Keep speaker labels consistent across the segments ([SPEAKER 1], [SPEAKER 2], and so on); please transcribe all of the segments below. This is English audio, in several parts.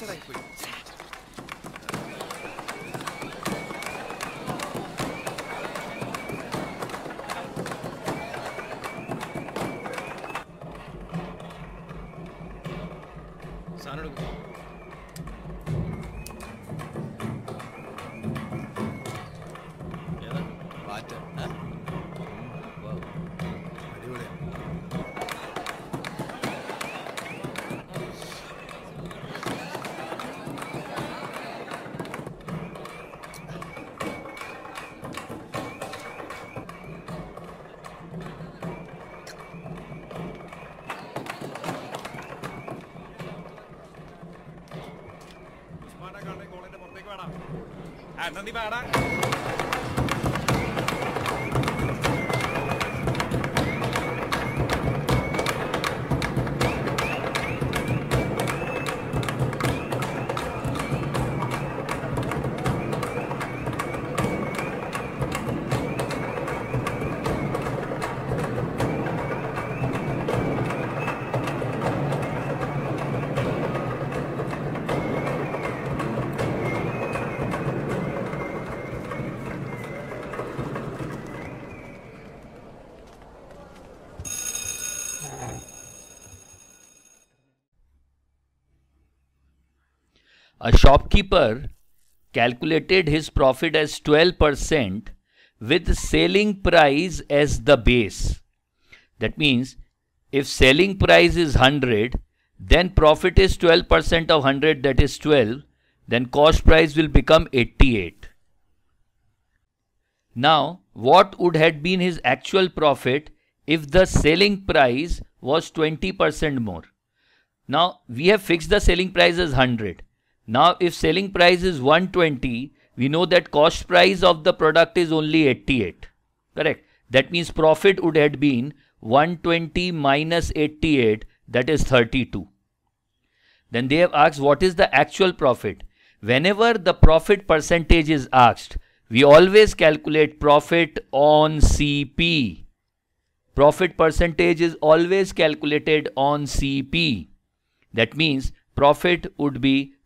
[SPEAKER 1] 世代保育
[SPEAKER 2] അണ്ണൻ നീ പാടാ The shopkeeper calculated his profit as 12% with selling price as the base. That means if selling price is 100, then profit is 12% of 100, that is 12, then cost price will become 88. Now, what would have been his actual profit if the selling price was 20% more? Now, we have fixed the selling price as 100. Now if selling price is 120, we know that cost price of the product is only 88. Correct. That means profit would have been 120 minus 88 that is 32. Then they have asked what is the actual profit. Whenever the profit percentage is asked, we always calculate profit on CP. Profit percentage is always calculated on CP. That means profit would be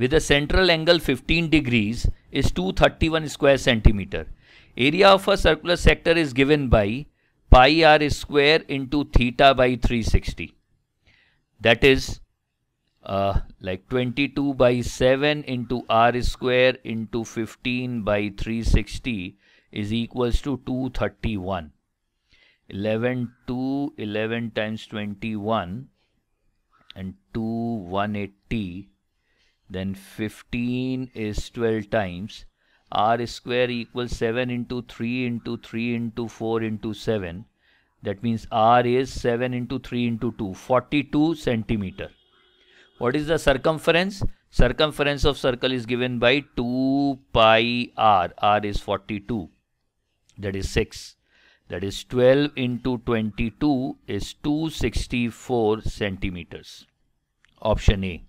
[SPEAKER 2] with a central angle 15 degrees is 231 square centimeter. Area of a circular sector is given by pi r square into theta by 360. That is uh, like 22 by 7 into r square into 15 by 360 is equals to 231. 11 2 11 times 21 and 2 180 then 15 is 12 times. R square equals 7 into 3 into 3 into 4 into 7. That means R is 7 into 3 into 2, 42 centimeter. What is the circumference? Circumference of circle is given by 2 pi R. R is 42. That is 6 that is 12 into 22 is 264 centimeters option a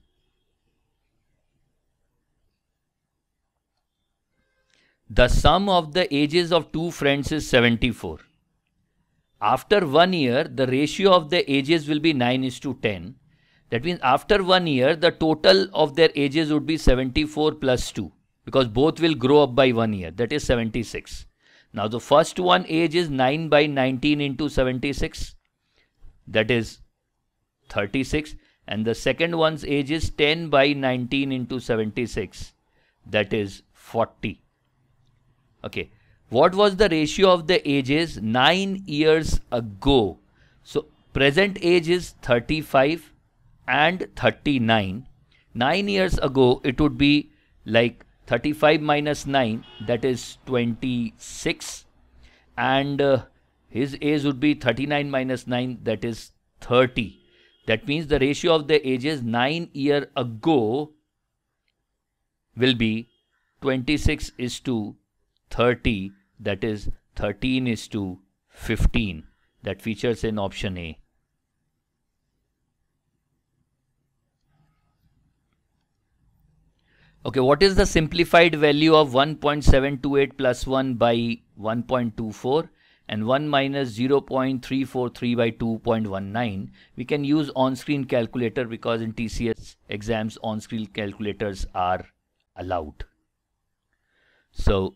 [SPEAKER 2] The sum of the ages of two friends is 74. After one year, the ratio of the ages will be 9 is to 10. That means after one year, the total of their ages would be 74 plus 2 because both will grow up by one year. That is 76. Now the first one age is 9 by 19 into 76. That is 36. And the second one's age is 10 by 19 into 76. That is 40. Okay. What was the ratio of the ages 9 years ago? So present age is 35 and 39. 9 years ago it would be like 35 minus 9 that is 26 and uh, his age would be 39 minus 9 that is 30. That means the ratio of the ages 9 year ago will be 26 is to 30 that is 13 is to 15 that features in option A. Okay, what is the simplified value of 1.728 plus 1 by 1.24 and 1 minus 0.343 by 2.19? We can use on-screen calculator because in TCS exams on-screen calculators are allowed. So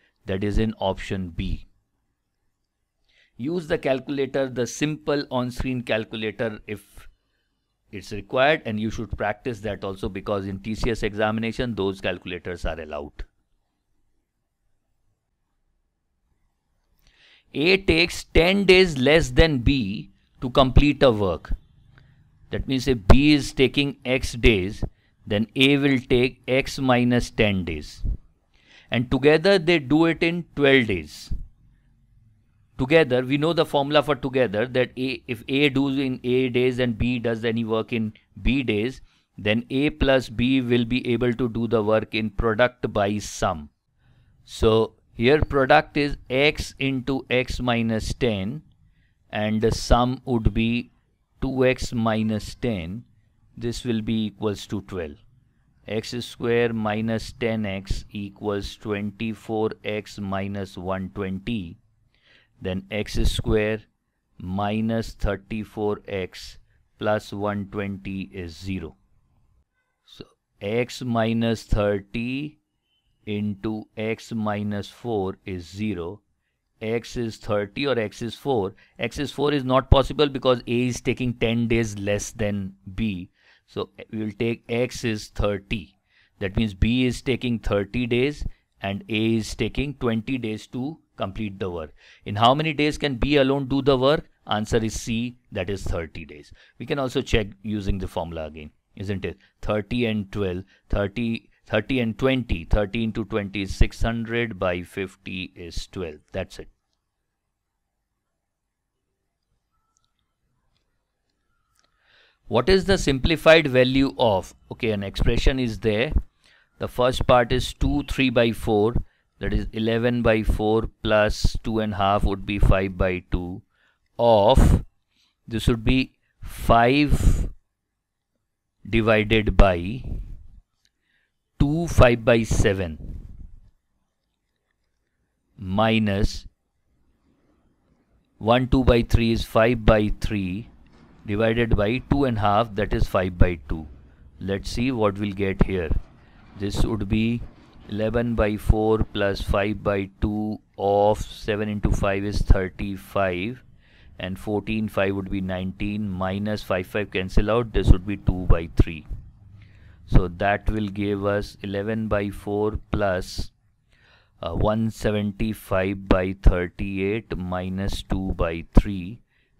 [SPEAKER 2] that is in option B. Use the calculator, the simple on-screen calculator if it's required and you should practice that also because in TCS examination those calculators are allowed. A takes 10 days less than B to complete a work. That means if B is taking X days, then A will take X minus 10 days and together they do it in 12 days together we know the formula for together that a, if a does in a days and b does any work in b days then a plus b will be able to do the work in product by sum so here product is x into x minus 10 and the sum would be 2x minus 10 this will be equals to 12 x square minus 10x equals 24x minus 120 then x square minus 34x plus 120 is 0 so x minus 30 into x minus 4 is 0 x is 30 or x is 4 x is 4 is not possible because a is taking 10 days less than b so we will take x is 30. That means B is taking 30 days and A is taking 20 days to complete the work. In how many days can B alone do the work? Answer is C, that is 30 days. We can also check using the formula again, isn't it? 30 and 12, 30, 30 and 20, 30 into 20 is 600 by 50 is 12. That's it. what is the simplified value of okay an expression is there the first part is 2 3 by 4 that is 11 by 4 plus 2 and half would be 5 by 2 of this would be 5 divided by 2 5 by 7 minus 1 2 by 3 is 5 by 3 divided by 2 and half that is 5 by 2 let's see what we'll get here this would be 11 by 4 plus 5 by 2 of 7 into 5 is 35 and 14 5 would be 19 minus 5 5 cancel out this would be 2 by 3 so that will give us 11 by 4 plus, uh, 175 by 38 minus 2 by 3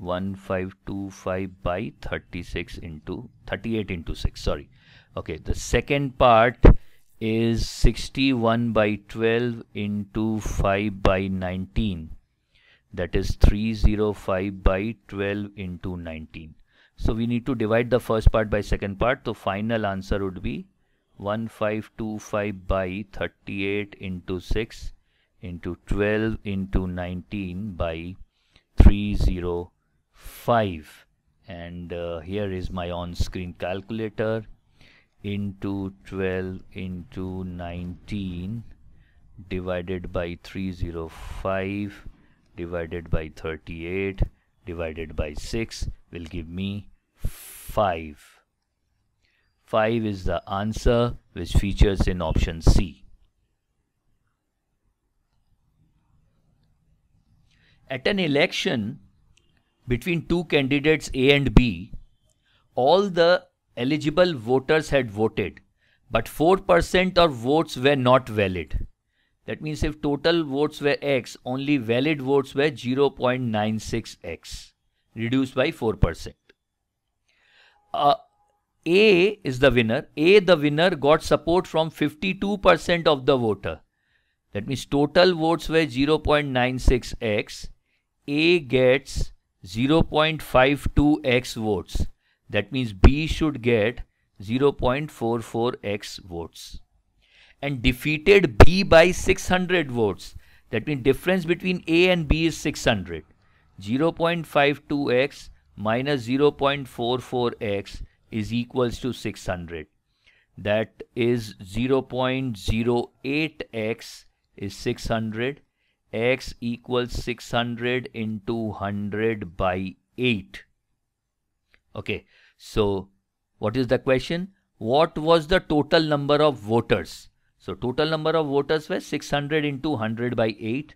[SPEAKER 2] 1525 by 36 into 38 into 6 sorry okay the second part is 61 by 12 into 5 by 19 that is 305 by 12 into 19 so we need to divide the first part by second part so final answer would be 1525 by 38 into 6 into 12 into 19 by 305 5 and uh, here is my on-screen calculator into 12 into 19 divided by 305 divided by 38 divided by 6 will give me 5 5 is the answer which features in option C at an election between two candidates A and B, all the eligible voters had voted, but 4% of votes were not valid. That means if total votes were x, only valid votes were 0.96x, reduced by 4%. Uh, a is the winner. A, the winner, got support from 52% of the voter. That means total votes were 0.96x. A gets 0.52x votes. That means B should get 0.44x votes. And defeated B by 600 votes. That means difference between A and B is 600. 0.52x minus 0.44x is equals to 600. That is 0.08x is 600 x equals 600 into 100 by 8. Okay, so what is the question? What was the total number of voters? So total number of voters was 600 into 100 by 8.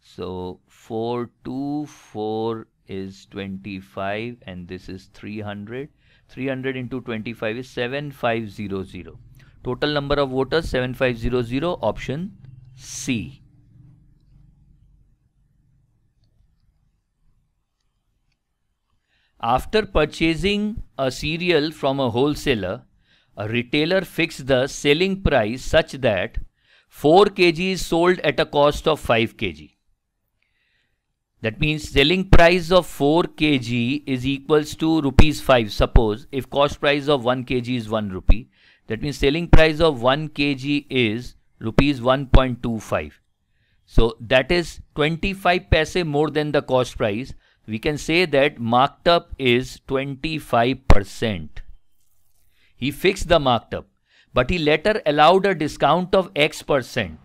[SPEAKER 2] So 424 is 25 and this is 300. 300 into 25 is 7500. Total number of voters 7500 option C. After purchasing a cereal from a wholesaler, a retailer fixed the selling price such that 4 kg is sold at a cost of 5 kg. That means selling price of 4 kg is equals to rupees 5. Suppose if cost price of 1 kg is 1 rupee, that means selling price of 1 kg is rupees 1.25. So that is 25 paise more than the cost price we can say that marked up is 25%. He fixed the marked up, but he later allowed a discount of X percent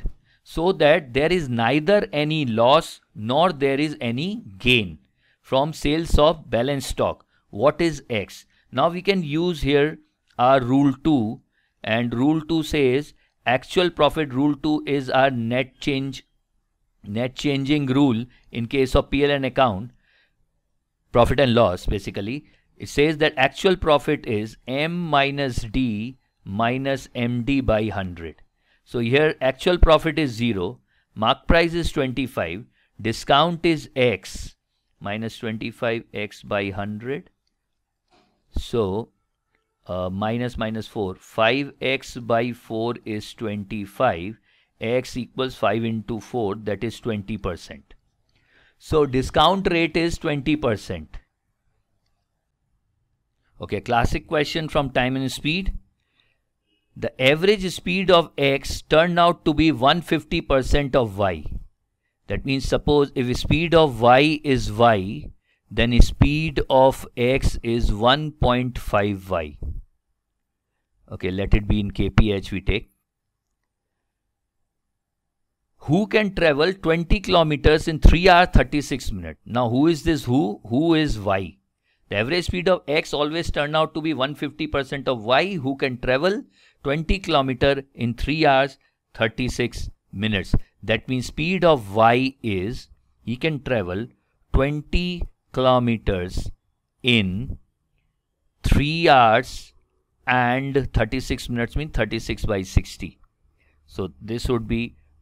[SPEAKER 2] so that there is neither any loss nor there is any gain from sales of balance stock. What is X? Now we can use here our rule 2 and rule 2 says actual profit rule 2 is our net change net changing rule in case of P L N account profit and loss basically it says that actual profit is m minus d minus md by 100 so here actual profit is 0 mark price is 25 discount is x minus 25x by 100 so uh, minus minus 4 5x by 4 is 25 x equals 5 into 4 that is 20 percent so discount rate is 20%. Okay, classic question from time and speed. The average speed of x turned out to be 150% of y. That means suppose if speed of y is y, then speed of x is 1.5y. Okay, let it be in kph we take who can travel 20 kilometers in 3 hours 36 minutes. Now who is this who? Who is y? The average speed of x always turned out to be 150% of y who can travel 20 kilometer in 3 hours 36 minutes. That means speed of y is he can travel 20 kilometers in 3 hours and 36 minutes means 36 by 60. So this would be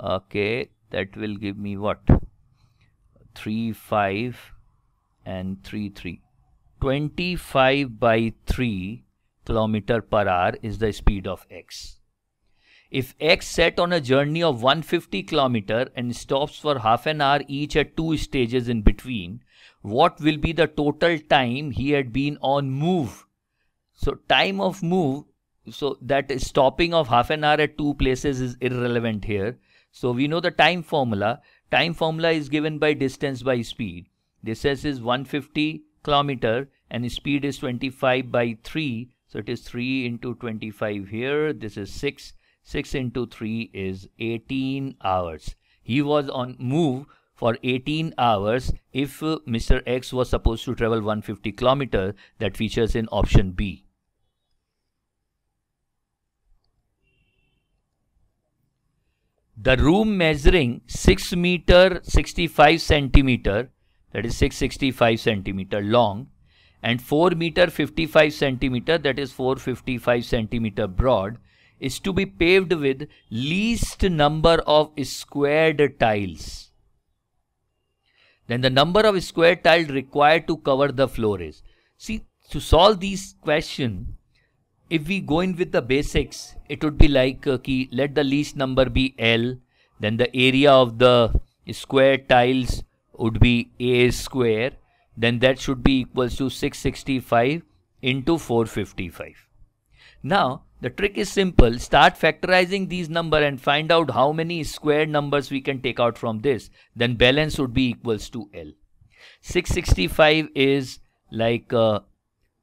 [SPEAKER 2] okay that will give me what 3 5 and 3 3 25 by 3 kilometer per hour is the speed of x if x set on a journey of 150 kilometer and stops for half an hour each at two stages in between what will be the total time he had been on move so time of move so that stopping of half an hour at two places is irrelevant here so we know the time formula. Time formula is given by distance by speed. says is 150 kilometer and speed is 25 by 3. So it is 3 into 25 here. This is 6. 6 into 3 is 18 hours. He was on move for 18 hours if uh, Mr. X was supposed to travel 150 kilometer that features in option B. The room measuring 6 meter 65 centimeter, that is 665 centimeter long, and 4 meter 55 centimeter, that is 455 centimeter broad, is to be paved with least number of squared tiles. Then the number of square tiles required to cover the floor is. See, to solve these question, if we go in with the basics, it would be like uh, let the least number be L, then the area of the square tiles would be A square, then that should be equals to 665 into 455. Now, the trick is simple. Start factorizing these number and find out how many square numbers we can take out from this. Then balance would be equals to L. 665 is like uh,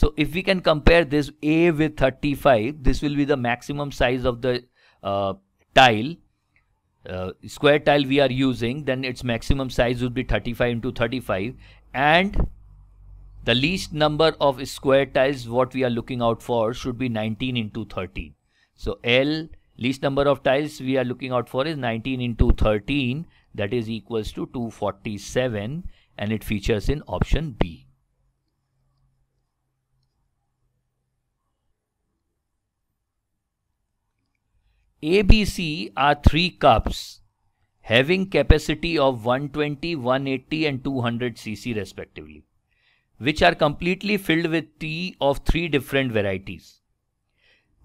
[SPEAKER 2] So if we can compare this A with 35, this will be the maximum size of the uh, tile. Uh, square tile we are using, then its maximum size would be 35 into 35. And the least number of square tiles what we are looking out for should be 19 into 13. So L least number of tiles we are looking out for is 19 into 13 that is equals to 247 and it features in option B. ABC are three cups having capacity of 120, 180 and 200 cc respectively, which are completely filled with tea of three different varieties.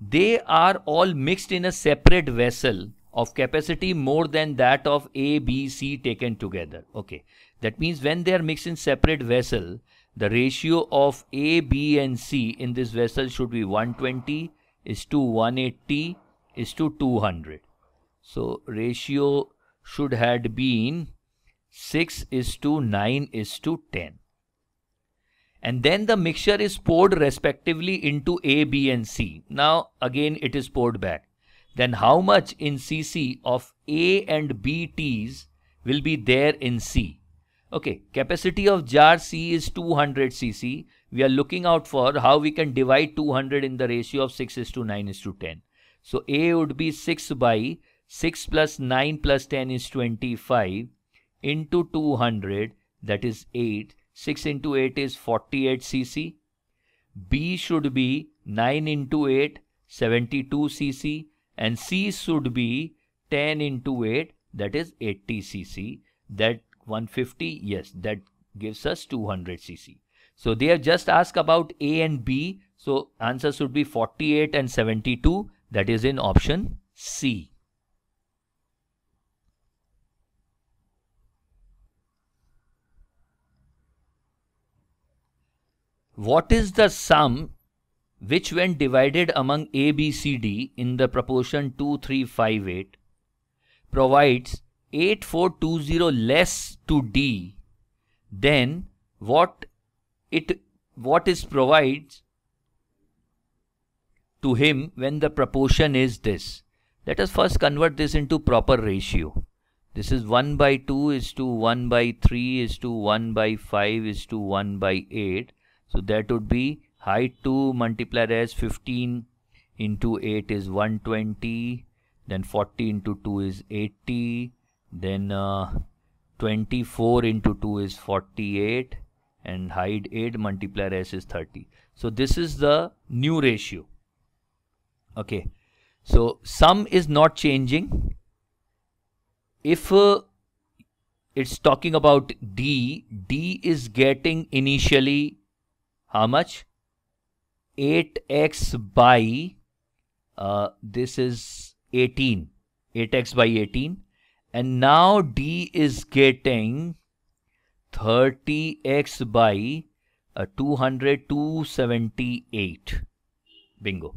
[SPEAKER 2] They are all mixed in a separate vessel of capacity more than that of A, B, C taken together. Okay, that means when they are mixed in separate vessel, the ratio of A, B and C in this vessel should be 120 is to 180 is to 200 so ratio should had been 6 is to 9 is to 10 and then the mixture is poured respectively into A, B and C. Now again it is poured back. Then how much in CC of A and B T's will be there in C? Okay, capacity of jar C is 200 cc. We are looking out for how we can divide 200 in the ratio of 6 is to 9 is to 10. So A would be 6 by 6 plus 9 plus 10 is 25 into 200 that is 8. 6 into 8 is 48 cc. B should be 9 into 8 72 cc and C should be 10 into 8 that is 80 cc. That 150 yes that gives us 200 cc. So they have just asked about A and B. So answer should be 48 and 72 that is in option C. What is the sum which when divided among A, B, C, D in the proportion 2, 3, 5, 8 provides 8420 less to D then what it what is provides to him when the proportion is this. Let us first convert this into proper ratio. This is 1 by 2 is to 1 by 3 is to 1 by 5 is to 1 by 8. So that would be height 2 multiplied as 15 into 8 is 120. Then 40 into 2 is 80. Then uh, 24 into 2 is 48. And height 8 multiplied as is 30. So this is the new ratio okay so sum is not changing if uh, it's talking about D, D is getting initially how much? 8x by, uh, this is 18, 8x by 18. And now D is getting 30x by uh, 200, 278. Bingo.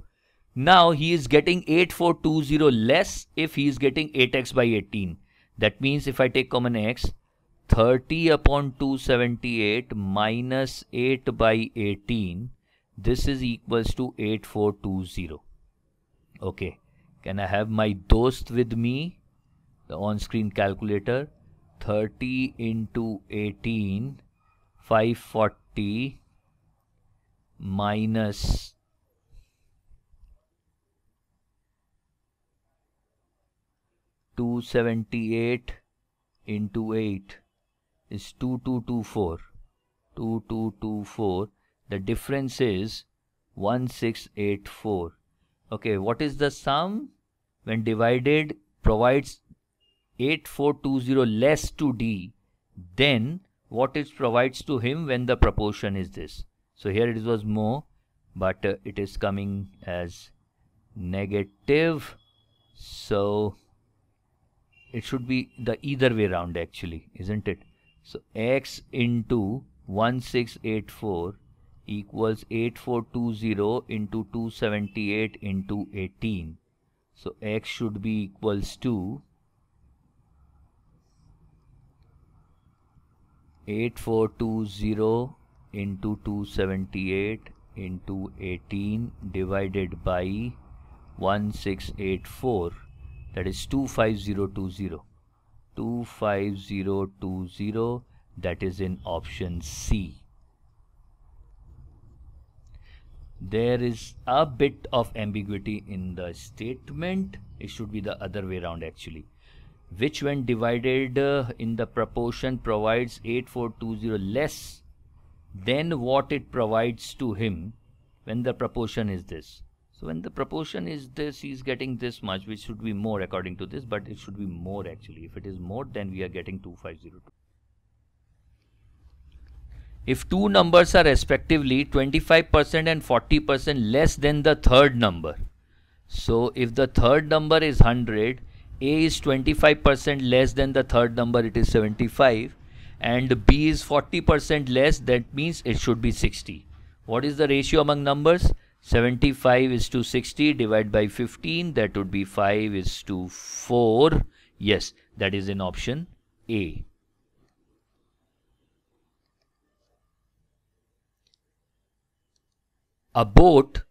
[SPEAKER 2] Now he is getting 8420 less if he is getting 8x by 18. That means if I take common x, 30 upon 278 minus 8 by 18, this is equals to 8420. Okay, can I have my dost with me? The on-screen calculator, 30 into 18, 540 minus 278 into 8 is 2224. 2224. The difference is 1684. Okay, what is the sum? When divided provides 8420 less to D, then what it provides to him when the proportion is this. So here it was more, but uh, it is coming as negative. So it should be the either way round actually isn't it so x into 1684 equals 8420 into 278 into 18 so x should be equals to 8420 into 278 into 18 divided by 1684 that is 25020 25020 that is in option C there is a bit of ambiguity in the statement it should be the other way around actually which when divided uh, in the proportion provides 8420 less than what it provides to him when the proportion is this so when the proportion is this, is getting this much, which should be more according to this, but it should be more actually. If it is more, then we are getting 2502. If two numbers are respectively 25% and 40% less than the third number. So if the third number is 100, A is 25% less than the third number, it is 75. And B is 40% less, that means it should be 60. What is the ratio among numbers? 75 is to 60 divided by 15 that would be 5 is to 4 yes that is in option A a boat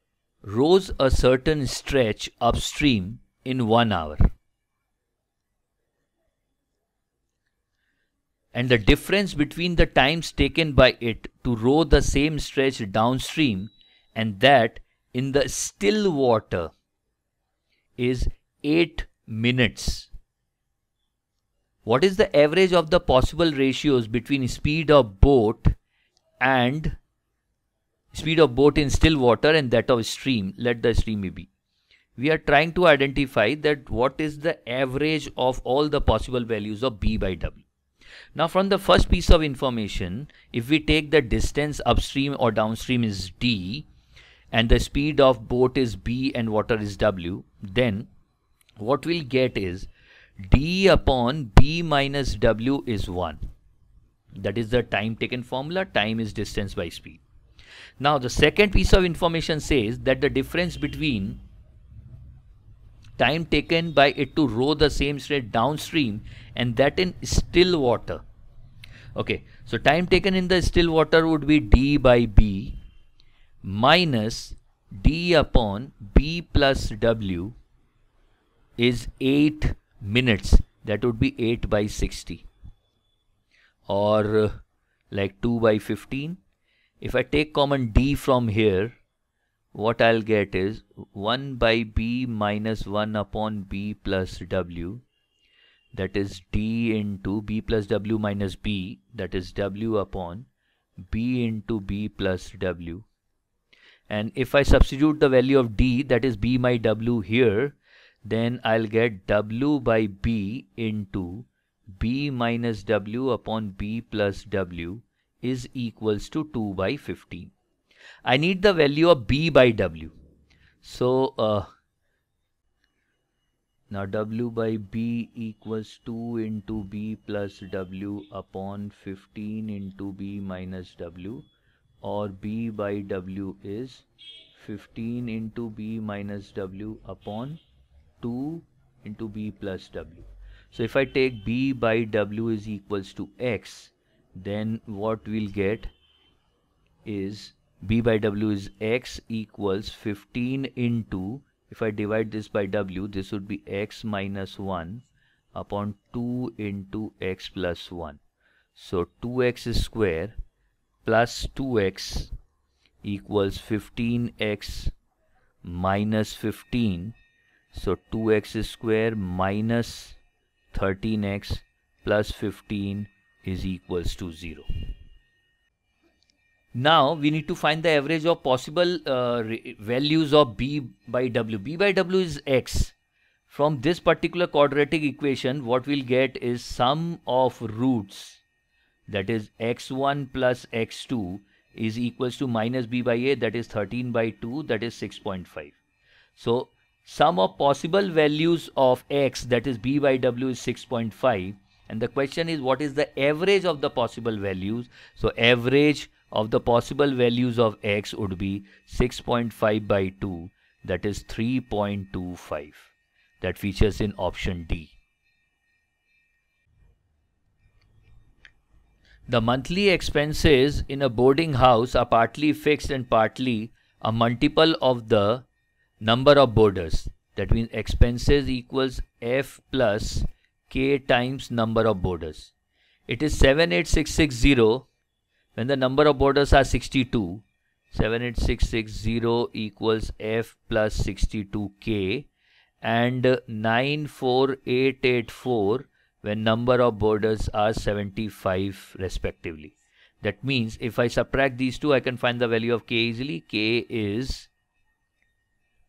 [SPEAKER 2] rows a certain stretch upstream in one hour and the difference between the times taken by it to row the same stretch downstream and that in the still water is 8 minutes. What is the average of the possible ratios between speed of boat and speed of boat in still water and that of stream? Let the stream be. We are trying to identify that what is the average of all the possible values of B by W. Now from the first piece of information, if we take the distance upstream or downstream is D, and the speed of boat is b and water is w, then what we'll get is d upon b minus w is 1. That is the time taken formula. Time is distance by speed. Now the second piece of information says that the difference between time taken by it to row the same straight downstream and that in still water. Okay, so time taken in the still water would be d by b minus d upon b plus w is 8 minutes that would be 8 by 60 or uh, like 2 by 15 if I take common d from here what I'll get is 1 by b minus 1 upon b plus w that is d into b plus w minus b that is w upon b into b plus w and if I substitute the value of d that is b by w here then I'll get w by b into b minus w upon b plus w is equals to 2 by 15. I need the value of b by w. So uh, now w by b equals 2 into b plus w upon 15 into b minus w or b by w is 15 into b minus w upon 2 into b plus w. So if I take b by w is equals to x, then what we'll get is b by w is x equals 15 into, if I divide this by w, this would be x minus 1 upon 2 into x plus 1. So 2x is square plus 2x equals 15x minus 15 so 2x square minus 13x plus 15 is equals to 0 now we need to find the average of possible uh, values of b by w b by w is x from this particular quadratic equation what we'll get is sum of roots that is x1 plus x2 is equals to minus b by a that is 13 by 2 that is 6.5 so sum of possible values of x that is b by w is 6.5 and the question is what is the average of the possible values so average of the possible values of x would be 6.5 by 2 that is 3.25 that features in option D. The monthly expenses in a boarding house are partly fixed and partly a multiple of the number of boarders. That means expenses equals F plus K times number of boarders. It is 78660 when the number of boarders are 62. 78660 equals F plus 62K and 94884 when number of borders are 75 respectively. That means if I subtract these two, I can find the value of k easily. k is,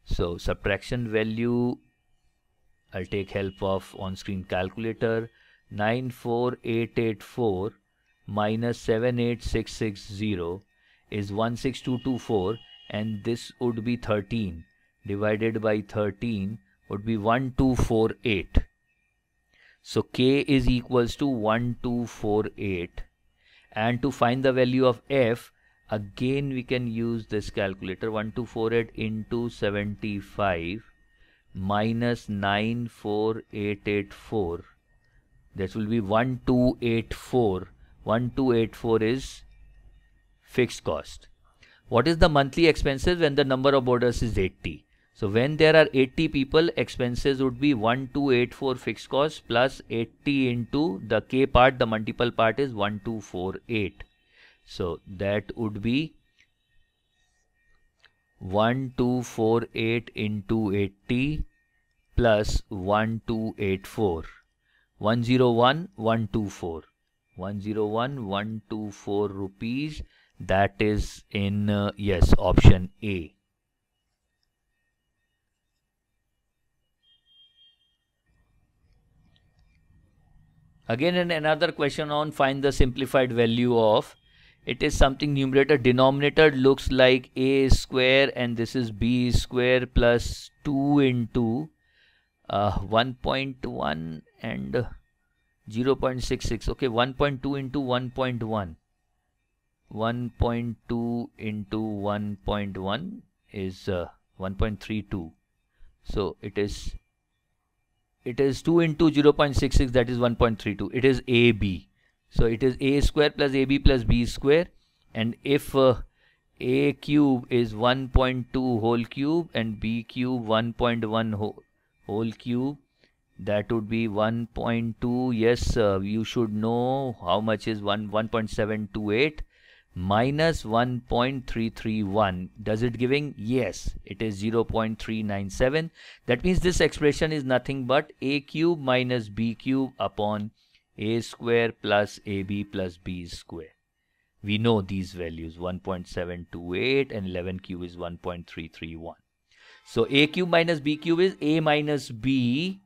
[SPEAKER 2] so subtraction value, I'll take help of on-screen calculator, 94884 minus 78660 is 16224 and this would be 13 divided by 13 would be 1248 so k is equals to 1248 and to find the value of f again we can use this calculator 1248 into 75 minus 94884 this will be 1284 1284 is fixed cost what is the monthly expenses when the number of orders is 80 so when there are 80 people, expenses would be 1284 fixed cost plus 80 into the K part, the multiple part is 1248. So that would be 1248 into 80 plus 1284. 101124. 101124 rupees that is in uh, yes option A. Again in another question on find the simplified value of it is something numerator denominator looks like a square and this is b square plus 2 into uh, 1.1 and uh, 0.66 okay 1.2 into 1.1 1.2 into 1.1 is uh, 1.32 so it is it is 2 into 0.66 that is 1.32 it is AB so it is A square plus AB plus B square and if uh, A cube is 1.2 whole cube and B cube 1.1 whole, whole cube that would be 1.2 yes uh, you should know how much is 1 1.728 minus 1.331 does it giving yes it is 0.397 that means this expression is nothing but a cube minus b cube upon a square plus ab plus b square we know these values 1.728 and 11 cube is 1.331 so a cube minus b cube is a minus b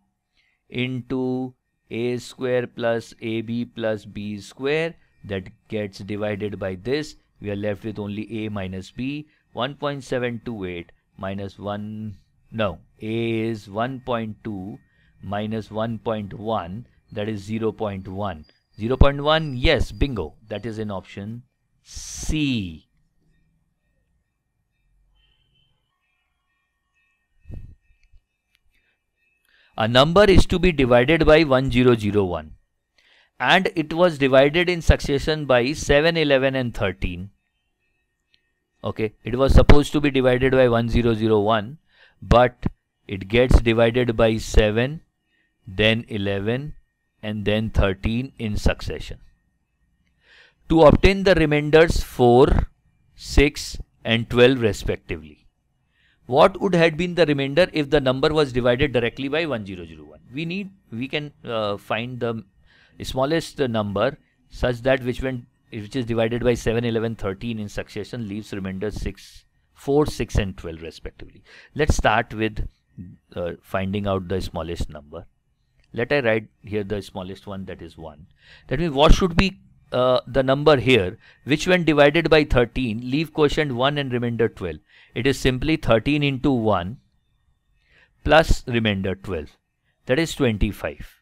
[SPEAKER 2] into a square plus ab plus b square that gets divided by this we are left with only a minus b 1.728 minus 1 no a is 1.2 minus 1.1 that is 0 0.1 0 0.1 yes bingo that is an option c a number is to be divided by 1001 and it was divided in succession by 7, 11 and 13. Okay, it was supposed to be divided by 1001 but it gets divided by 7, then 11 and then 13 in succession. To obtain the remainders 4, 6 and 12 respectively. What would have been the remainder if the number was divided directly by 1001? We need, we can uh, find the smallest number such that which when which is divided by 7 11 13 in succession leaves remainder 6 4 6 and 12 respectively let's start with uh, finding out the smallest number let i write here the smallest one that is 1 that means what should be uh, the number here which when divided by 13 leave quotient 1 and remainder 12 it is simply 13 into 1 plus remainder 12 that is 25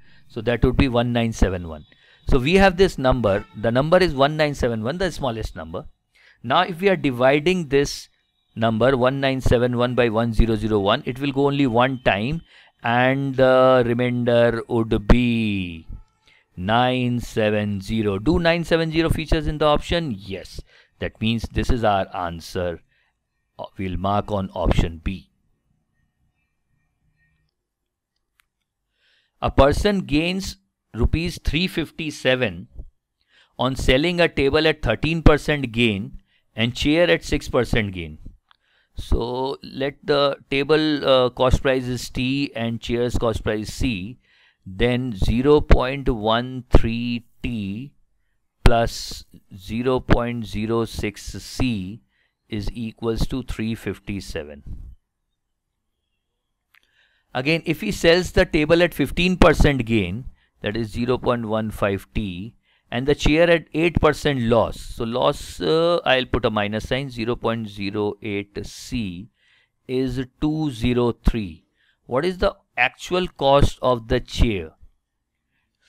[SPEAKER 2] So that would be 1971. So we have this number. The number is 1971, the smallest number. Now if we are dividing this number 1971 by 1001, it will go only one time and the remainder would be 970. Do 970 features in the option? Yes. That means this is our answer. Uh, we'll mark on option B. a person gains rupees 357 on selling a table at 13% gain and chair at 6% gain. So let the table uh, cost price is T and chairs cost price is C. Then 0.13 T plus 0.06 C is equals to 357. Again, if he sells the table at 15% gain, that is 0.15t, and the chair at 8% loss. So loss, uh, I'll put a minus sign, 0.08c is 203. What is the actual cost of the chair?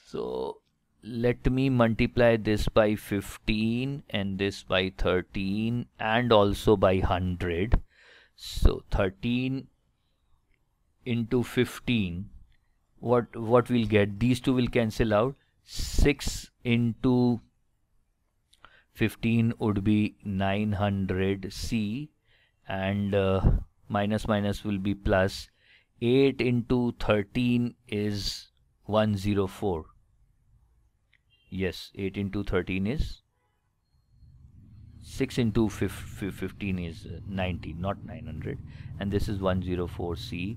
[SPEAKER 2] So let me multiply this by 15 and this by 13 and also by 100. So 13 into 15 what what we'll get these two will cancel out 6 into 15 would be 900c and uh, minus minus will be plus 8 into 13 is 104 yes 8 into 13 is 6 into 15 is 90 not 900 and this is 104c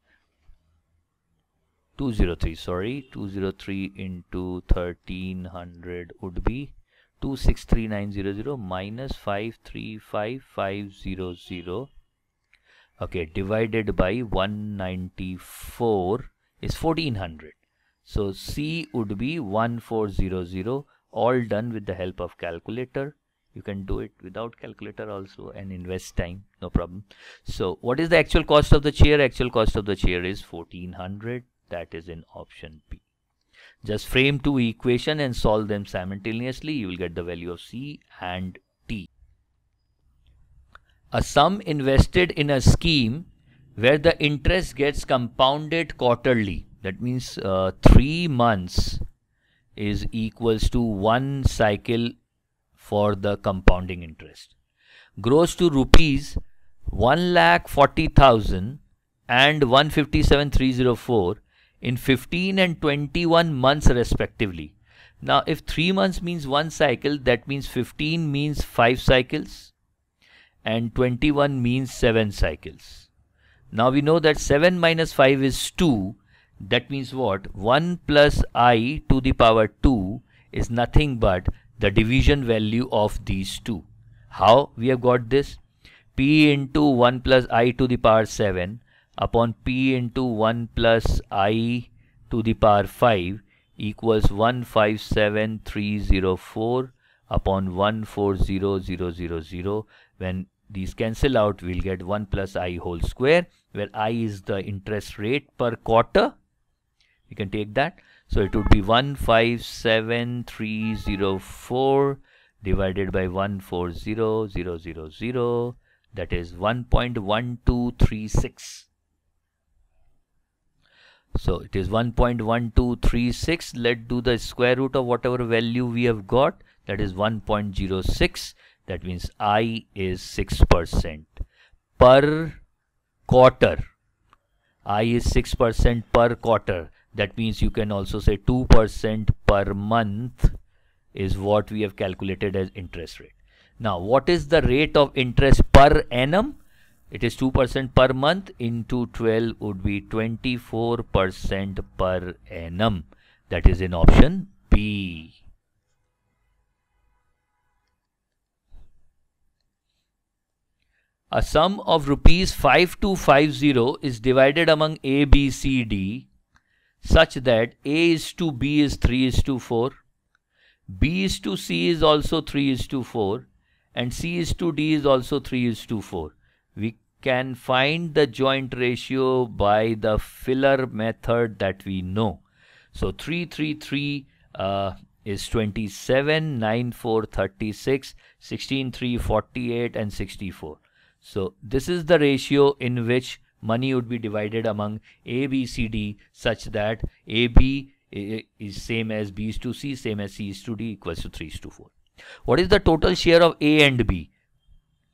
[SPEAKER 2] 203 sorry 203 into 1300 would be 263900 minus 535500 okay divided by 194 is 1400 so c would be 1400 all done with the help of calculator you can do it without calculator also and invest time no problem so what is the actual cost of the chair actual cost of the chair is 1400 that is in option B. Just frame two equation and solve them simultaneously. You will get the value of C and T. A sum invested in a scheme where the interest gets compounded quarterly. That means uh, three months is equals to one cycle for the compounding interest. Grows to rupees 1,40,000 and 157,304 in 15 and 21 months respectively. Now if 3 months means 1 cycle that means 15 means 5 cycles and 21 means 7 cycles. Now we know that 7 minus 5 is 2 that means what 1 plus i to the power 2 is nothing but the division value of these two. How we have got this? p into 1 plus i to the power 7 upon p into 1 plus i to the power 5 equals 157304 upon 140000 when these cancel out we'll get 1 plus i whole square where i is the interest rate per quarter you can take that so it would be 157304 divided by 140000 that is 1.1236 so it is 1.1236. Let's do the square root of whatever value we have got. That is 1.06. That means I is 6% per quarter. I is 6% per quarter. That means you can also say 2% per month is what we have calculated as interest rate. Now, what is the rate of interest per annum? it is 2% per month into 12 would be 24% per annum that is in option B. A sum of rupees 5250 is divided among A, B, C, D such that A is to B is 3 is to 4, B is to C is also 3 is to 4 and C is to D is also 3 is to 4. We can find the joint ratio by the filler method that we know. So 333 uh, is 27, 94, 36, 16, 3, 48 and 64. So this is the ratio in which money would be divided among A, B, C, D such that A, B is same as B is to C, same as C is to D equals to 3 is to 4. What is the total share of A and B?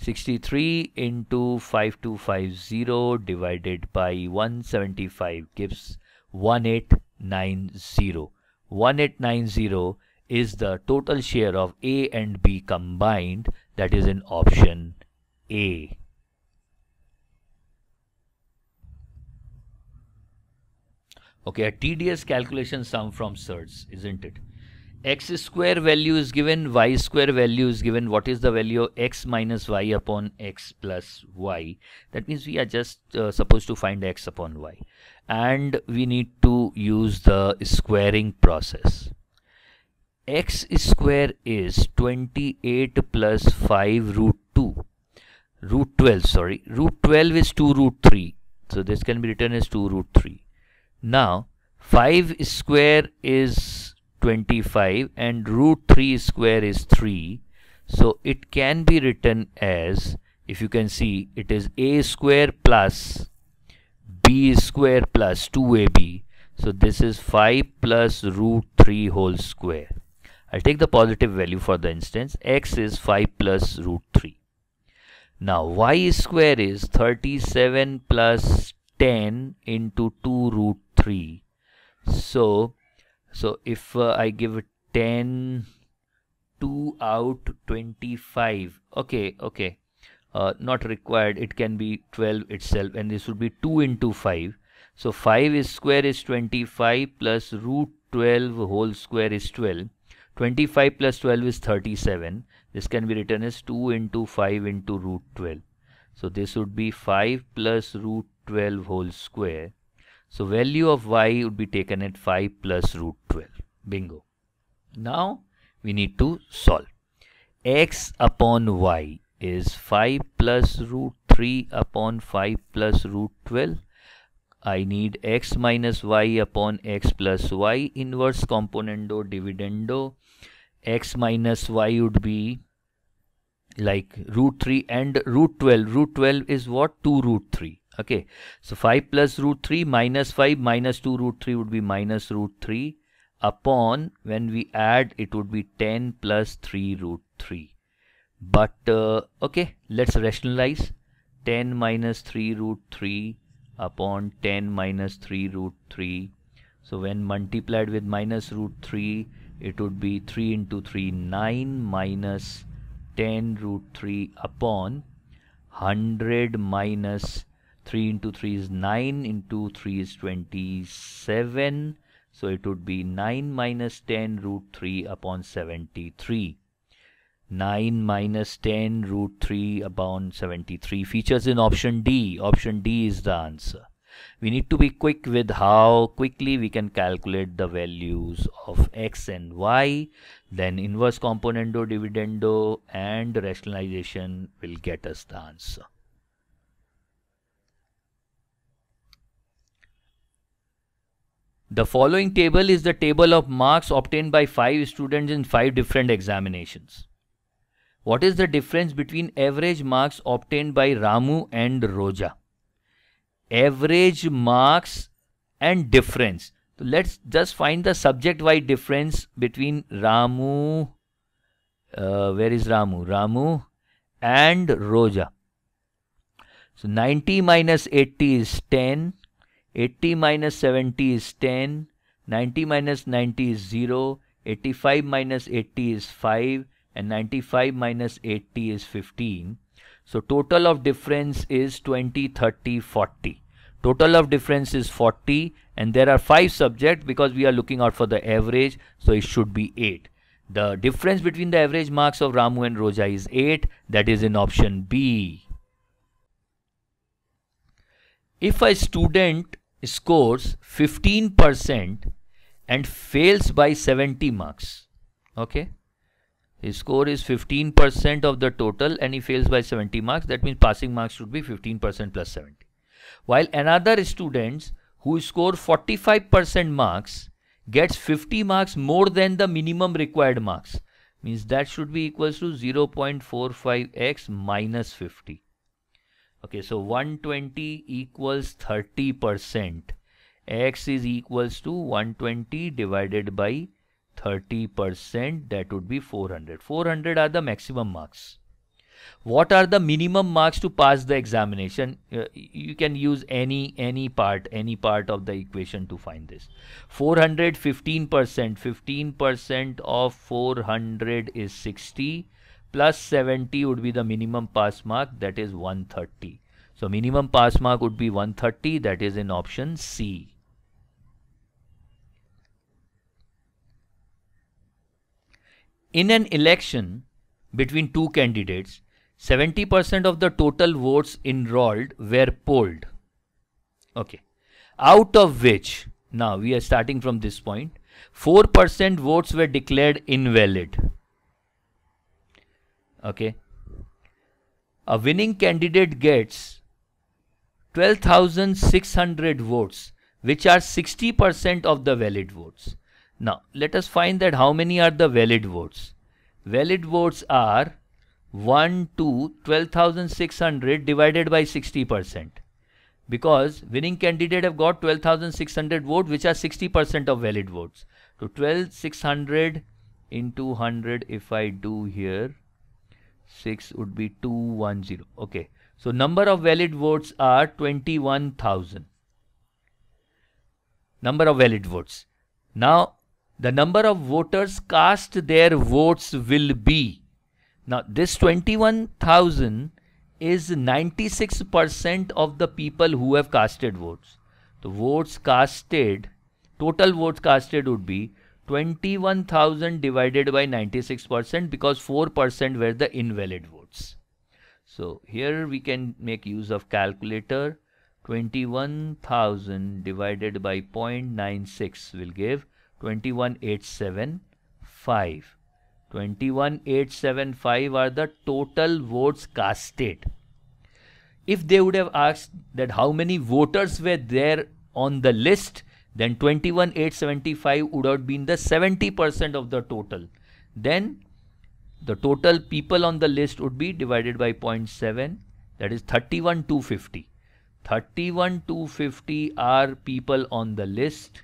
[SPEAKER 2] 63 into 5250 divided by 175 gives 1890. 1890 is the total share of A and B combined that is in option A. Okay, a tedious calculation sum from certs, isn't it? x square value is given, y square value is given. What is the value of x minus y upon x plus y? That means we are just uh, supposed to find x upon y. And we need to use the squaring process. x square is 28 plus 5 root 2. Root 12, sorry. Root 12 is 2 root 3. So this can be written as 2 root 3. Now, 5 square is 25 and root 3 square is 3 so it can be written as if you can see it is a square plus b square plus 2ab so this is 5 plus root 3 whole square I'll take the positive value for the instance x is 5 plus root 3 now y square is 37 plus 10 into 2 root 3 so so if uh, i give 10 2 out 25 okay okay uh, not required it can be 12 itself and this would be 2 into 5 so 5 is square is 25 plus root 12 whole square is 12 25 plus 12 is 37 this can be written as 2 into 5 into root 12 so this would be 5 plus root 12 whole square so value of y would be taken at 5 plus root 12. Bingo. Now we need to solve. x upon y is 5 plus root 3 upon 5 plus root 12. I need x minus y upon x plus y inverse componendo dividendo. x minus y would be like root 3 and root 12. Root 12 is what? 2 root 3 okay so 5 plus root 3 minus 5 minus 2 root 3 would be minus root 3 upon when we add it would be 10 plus 3 root 3 but uh, okay let's rationalize 10 minus 3 root 3 upon 10 minus 3 root 3 so when multiplied with minus root 3 it would be 3 into 3 9 minus 10 root 3 upon 100 minus 3 into 3 is 9 into 3 is 27 so it would be 9 minus 10 root 3 upon 73 9 minus 10 root 3 upon 73 features in option D option D is the answer we need to be quick with how quickly we can calculate the values of x and y then inverse componendo dividendo and rationalization will get us the answer The following table is the table of marks obtained by 5 students in 5 different examinations. What is the difference between average marks obtained by Ramu and Roja? Average marks and difference. So let's just find the subject wide difference between Ramu, uh, where is Ramu? Ramu and Roja. So 90 minus 80 is 10 80 minus 70 is 10, 90 minus 90 is 0, 85 minus 80 is 5 and 95 minus 80 is 15. So total of difference is 20, 30, 40. Total of difference is 40 and there are 5 subjects because we are looking out for the average so it should be 8. The difference between the average marks of Ramu and Roja is 8 that is in option B. If a student scores 15% and fails by 70 marks, okay, his score is 15% of the total and he fails by 70 marks, that means passing marks should be 15% plus 70. While another student who scores 45% marks gets 50 marks more than the minimum required marks means that should be equals to 0.45x minus 50 okay so 120 equals 30 percent x is equals to 120 divided by 30 percent that would be 400 400 are the maximum marks what are the minimum marks to pass the examination uh, you can use any any part any part of the equation to find this 415 percent 15 percent of 400 is 60 plus 70 would be the minimum pass mark that is 130. So minimum pass mark would be 130 that is in option C. In an election between two candidates, 70% of the total votes enrolled were polled. Okay. Out of which, now we are starting from this point, 4% votes were declared invalid okay a winning candidate gets 12600 votes which are 60% of the valid votes now let us find that how many are the valid votes valid votes are 1 two 12600 divided by 60% because winning candidate have got 12600 vote which are 60% of valid votes so 12600 into 100 if i do here 6 would be 210. Okay. So number of valid votes are 21,000. Number of valid votes. Now the number of voters cast their votes will be. Now this 21,000 is 96% of the people who have casted votes. The votes casted, total votes casted would be 21,000 divided by 96% because 4% were the invalid votes. So here we can make use of calculator. 21,000 divided by 0.96 will give 21,875. 21,875 are the total votes casted. If they would have asked that how many voters were there on the list, then 21875 would have been the 70% of the total then the total people on the list would be divided by 0.7 that is 31250 31250 are people on the list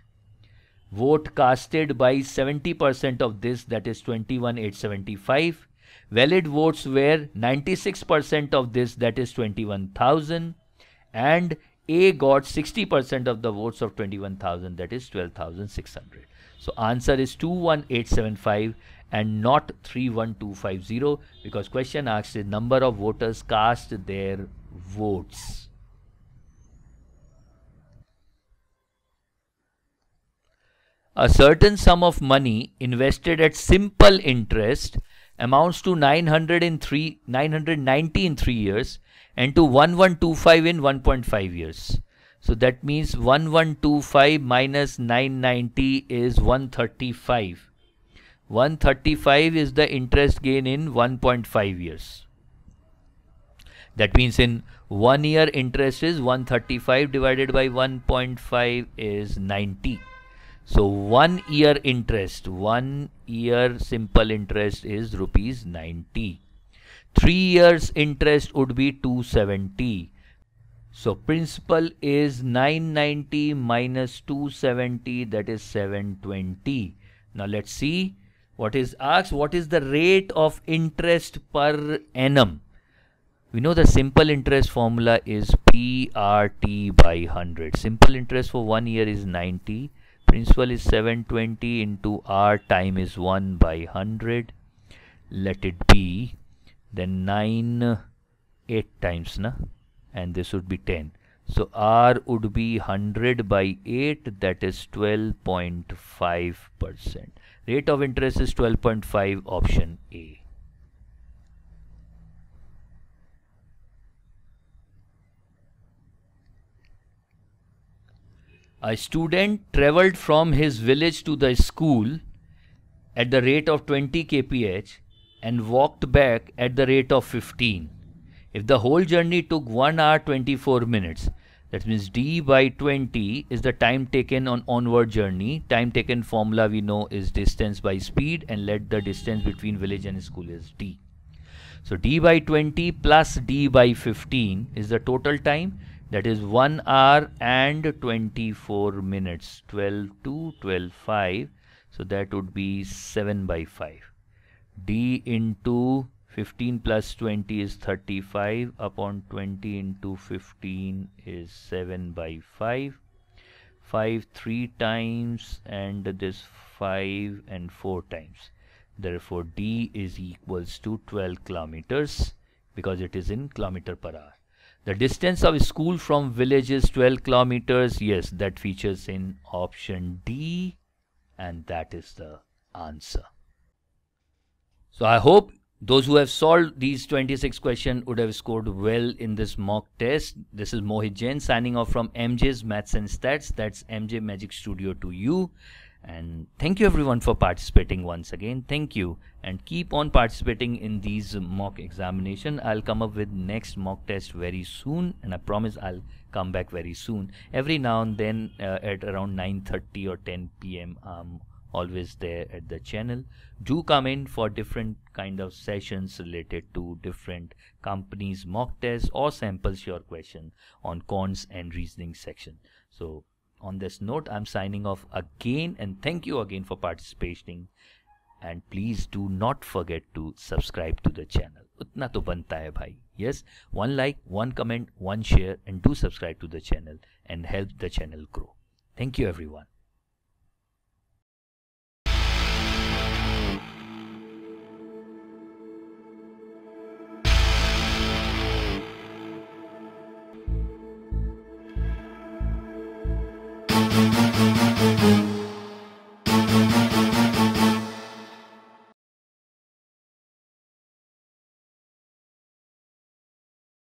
[SPEAKER 2] vote casted by 70% of this that is 21875 valid votes were 96% of this that is 21000 and a got 60% of the votes of 21,000, that is 12,600. So answer is 21875 and not 31250 because question asks the number of voters cast their votes. A certain sum of money invested at simple interest amounts to 903, 990 in 3 years and to 1125 in 1.5 years. So that means 1125 minus 990 is 135. 135 is the interest gain in 1.5 years. That means in 1 year interest is 135 divided by 1.5 is 90. So 1 year interest, 1 year simple interest is rupees 90. 3 years interest would be 270 so principal is 990 minus 270 that is 720 now let's see what is asked what is the rate of interest per annum we know the simple interest formula is PRT by 100 simple interest for one year is 90 principal is 720 into R time is 1 by 100 let it be then 9 8 times na and this would be 10 so r would be 100 by 8 that is 12.5 percent rate of interest is 12.5 option a A student traveled from his village to the school at the rate of 20 kph and walked back at the rate of 15. If the whole journey took 1 hour 24 minutes, that means d by 20 is the time taken on onward journey. Time taken formula we know is distance by speed and let the distance between village and school is d. So d by 20 plus d by 15 is the total time that is 1 hour and 24 minutes 12 to 12 5 so that would be 7 by 5 d into 15 plus 20 is 35 upon 20 into 15 is 7 by 5 5 3 times and this 5 and 4 times therefore d is equals to 12 kilometers because it is in kilometer per hour the distance of school from village is 12 kilometers yes that features in option d and that is the answer so I hope those who have solved these 26 questions would have scored well in this mock test. This is Mohit Jain signing off from MJ's Maths and Stats. That's MJ Magic Studio to you. And thank you everyone for participating once again. Thank you. And keep on participating in these mock examination. I'll come up with next mock test very soon. And I promise I'll come back very soon. Every now and then uh, at around 9.30 or 10 p.m. Um, always there at the channel do come in for different kind of sessions related to different companies mock tests or samples your question on cons and reasoning section so on this note i'm signing off again and thank you again for participating and please do not forget to subscribe to the channel utna to banta hai bhai yes one like one comment one share and do subscribe to the channel and help the channel grow thank you everyone